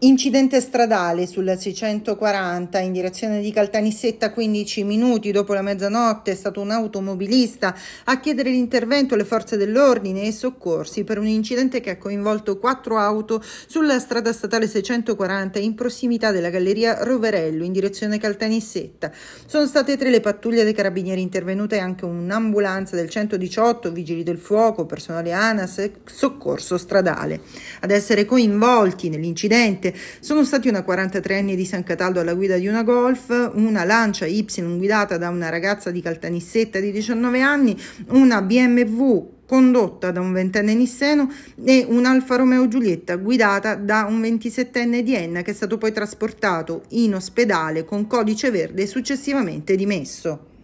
Incidente stradale sulla 640 in direzione di Caltanissetta 15 minuti dopo la mezzanotte è stato un automobilista a chiedere l'intervento alle forze dell'ordine e soccorsi per un incidente che ha coinvolto quattro auto sulla strada statale 640 in prossimità della galleria Roverello in direzione Caltanissetta. Sono state tre le pattuglie dei carabinieri intervenute e anche un'ambulanza del 118, vigili del fuoco, personale ANAS e soccorso stradale. Ad essere coinvolti nell'incidente morte. Sono stati una 43enne di San Cataldo alla guida di una Golf, una Lancia Y guidata da una ragazza di Caltanissetta di 19 anni, una BMW condotta da un ventenne nisseno e un Alfa Romeo Giulietta guidata da un 27enne di Enna che è stato poi trasportato in ospedale con codice verde e successivamente dimesso.